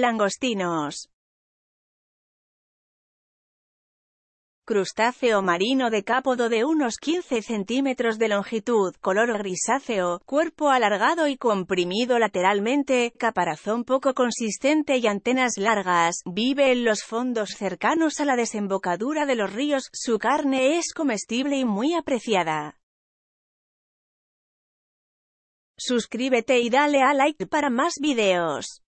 Langostinos. Crustáceo marino de cápodo de unos 15 centímetros de longitud, color grisáceo, cuerpo alargado y comprimido lateralmente, caparazón poco consistente y antenas largas, vive en los fondos cercanos a la desembocadura de los ríos, su carne es comestible y muy apreciada. Suscríbete y dale a like para más videos.